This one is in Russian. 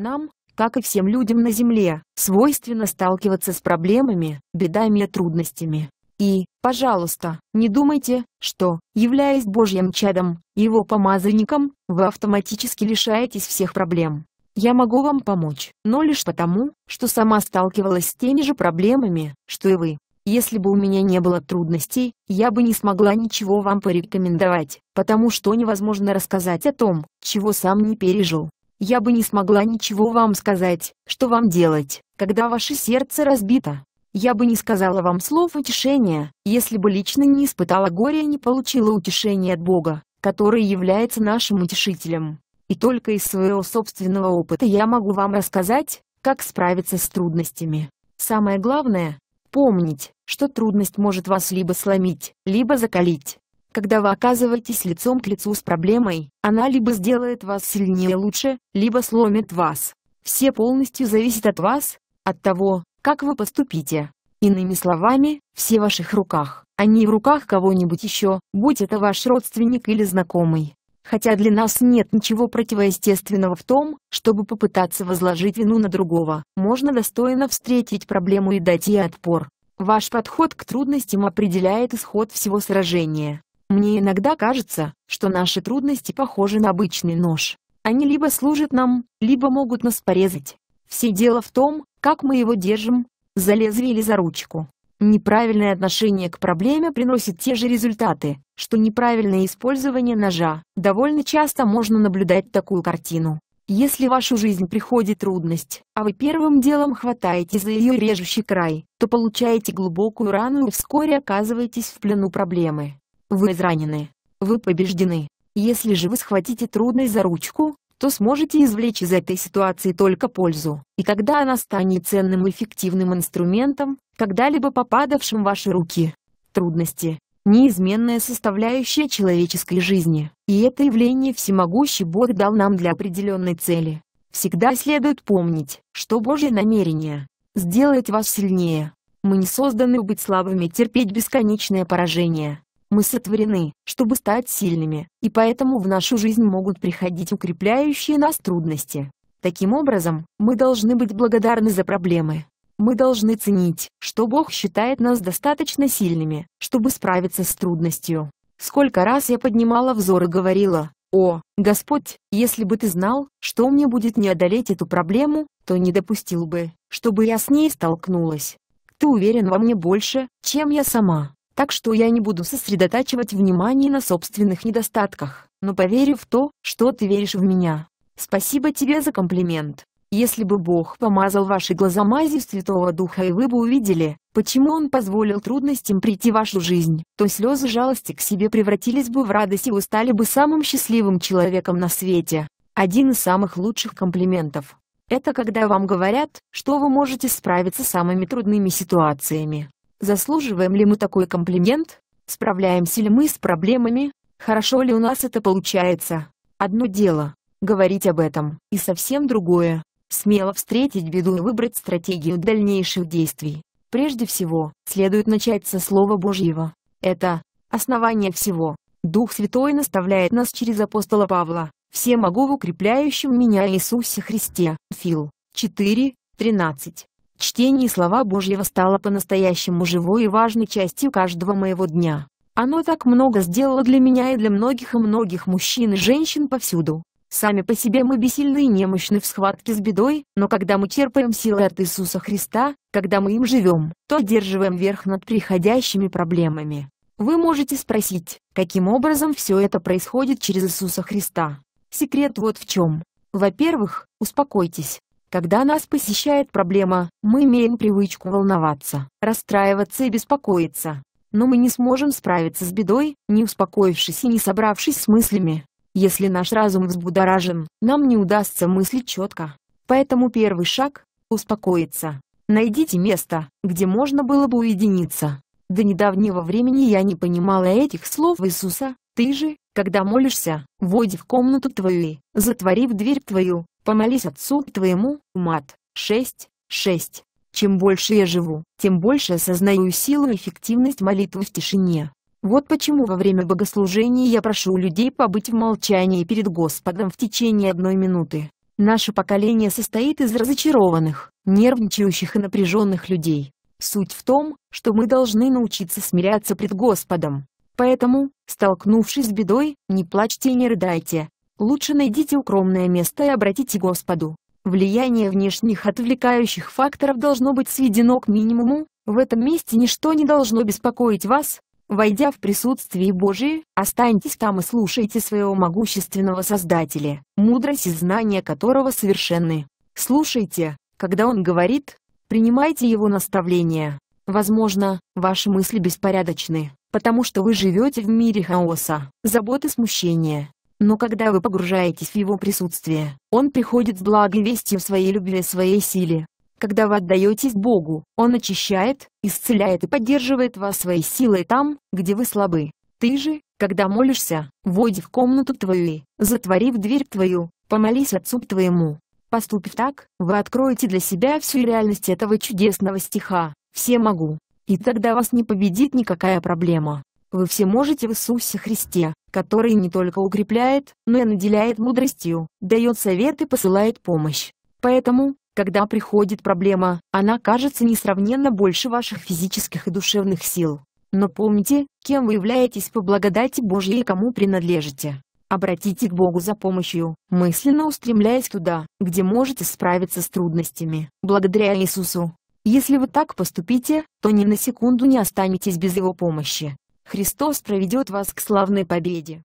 Нам, как и всем людям на Земле, свойственно сталкиваться с проблемами, бедами и трудностями. И, пожалуйста, не думайте, что, являясь Божьим чадом, его помазанником, вы автоматически лишаетесь всех проблем. Я могу вам помочь, но лишь потому, что сама сталкивалась с теми же проблемами, что и вы. Если бы у меня не было трудностей, я бы не смогла ничего вам порекомендовать, потому что невозможно рассказать о том, чего сам не пережил я бы не смогла ничего вам сказать, что вам делать, когда ваше сердце разбито. Я бы не сказала вам слов утешения, если бы лично не испытала горя и не получила утешения от Бога, который является нашим утешителем. И только из своего собственного опыта я могу вам рассказать, как справиться с трудностями. Самое главное – помнить, что трудность может вас либо сломить, либо закалить, когда вы оказываетесь лицом к лицу с проблемой, она либо сделает вас сильнее и лучше, либо сломит вас. Все полностью зависит от вас, от того, как вы поступите. Иными словами, все в ваших руках, а не в руках кого-нибудь еще, будь это ваш родственник или знакомый. Хотя для нас нет ничего противоестественного в том, чтобы попытаться возложить вину на другого, можно достойно встретить проблему и дать ей отпор. Ваш подход к трудностям определяет исход всего сражения. Мне иногда кажется, что наши трудности похожи на обычный нож. Они либо служат нам, либо могут нас порезать. Все дело в том, как мы его держим, за лезвие или за ручку. Неправильное отношение к проблеме приносит те же результаты, что неправильное использование ножа. Довольно часто можно наблюдать такую картину. Если в вашу жизнь приходит трудность, а вы первым делом хватаете за ее режущий край, то получаете глубокую рану и вскоре оказываетесь в плену проблемы. Вы изранены. Вы побеждены. Если же вы схватите трудность за ручку, то сможете извлечь из этой ситуации только пользу. И когда она станет ценным и эффективным инструментом, когда-либо попадавшим в ваши руки. Трудности – неизменная составляющая человеческой жизни. И это явление всемогущий Бог дал нам для определенной цели. Всегда следует помнить, что Божье намерение – сделать вас сильнее. Мы не созданы быть слабыми терпеть бесконечное поражение. Мы сотворены, чтобы стать сильными, и поэтому в нашу жизнь могут приходить укрепляющие нас трудности. Таким образом, мы должны быть благодарны за проблемы. Мы должны ценить, что Бог считает нас достаточно сильными, чтобы справиться с трудностью. Сколько раз я поднимала взор и говорила, «О, Господь, если бы ты знал, что мне будет не одолеть эту проблему, то не допустил бы, чтобы я с ней столкнулась. Ты уверен во мне больше, чем я сама так что я не буду сосредотачивать внимание на собственных недостатках, но поверю в то, что ты веришь в меня. Спасибо тебе за комплимент. Если бы Бог помазал ваши глаза мазью Святого Духа и вы бы увидели, почему Он позволил трудностям прийти в вашу жизнь, то слезы жалости к себе превратились бы в радость и вы стали бы самым счастливым человеком на свете. Один из самых лучших комплиментов. Это когда вам говорят, что вы можете справиться с самыми трудными ситуациями. Заслуживаем ли мы такой комплимент? Справляемся ли мы с проблемами? Хорошо ли у нас это получается? Одно дело – говорить об этом, и совсем другое – смело встретить беду и выбрать стратегию дальнейших действий. Прежде всего, следует начать со Слова Божьего. Это – основание всего. Дух Святой наставляет нас через апостола Павла, «Все могу в укрепляющем меня Иисусе Христе» Фил 4, 13. Чтение слова Божьего стало по-настоящему живой и важной частью каждого моего дня. Оно так много сделало для меня и для многих и многих мужчин и женщин повсюду. Сами по себе мы бессильны и немощны в схватке с бедой, но когда мы черпаем силы от Иисуса Христа, когда мы им живем, то одерживаем верх над приходящими проблемами. Вы можете спросить, каким образом все это происходит через Иисуса Христа. Секрет вот в чем. Во-первых, успокойтесь, когда нас посещает проблема, мы имеем привычку волноваться, расстраиваться и беспокоиться. Но мы не сможем справиться с бедой, не успокоившись и не собравшись с мыслями. Если наш разум взбудоражен, нам не удастся мыслить четко. Поэтому первый шаг – успокоиться. Найдите место, где можно было бы уединиться. До недавнего времени я не понимала этих слов Иисуса, «Ты же, когда молишься, войди в комнату твою и, затворив дверь твою, помолись отцу твоему, мат, 6, 6. Чем больше я живу, тем больше осознаю силу и эффективность молитвы в тишине. Вот почему во время богослужения я прошу людей побыть в молчании перед Господом в течение одной минуты. Наше поколение состоит из разочарованных, нервничающих и напряженных людей. Суть в том, что мы должны научиться смиряться пред Господом. Поэтому, столкнувшись с бедой, не плачьте и не рыдайте, Лучше найдите укромное место и обратите Господу. Влияние внешних отвлекающих факторов должно быть сведено к минимуму, в этом месте ничто не должно беспокоить вас. Войдя в присутствие Божие, останьтесь там и слушайте своего могущественного Создателя, мудрость и знания которого совершенны. Слушайте, когда Он говорит, принимайте Его наставления. Возможно, ваши мысли беспорядочны, потому что вы живете в мире хаоса, заботы смущения, но когда вы погружаетесь в его присутствие, он приходит с благой вестью своей любви и своей силе. Когда вы отдаетесь Богу, Он очищает, исцеляет и поддерживает вас своей силой там, где вы слабы. Ты же, когда молишься, войди в комнату твою и, затворив дверь твою, помолись Отцу твоему. Поступив так, вы откроете для себя всю реальность этого чудесного стиха «Все могу». И тогда вас не победит никакая проблема. Вы все можете в Иисусе Христе, который не только укрепляет, но и наделяет мудростью, дает совет и посылает помощь. Поэтому, когда приходит проблема, она кажется несравненно больше ваших физических и душевных сил. Но помните, кем вы являетесь по благодати Божьей и кому принадлежите. Обратите к Богу за помощью, мысленно устремляясь туда, где можете справиться с трудностями, благодаря Иисусу. Если вы так поступите, то ни на секунду не останетесь без Его помощи. Христос проведет вас к славной победе.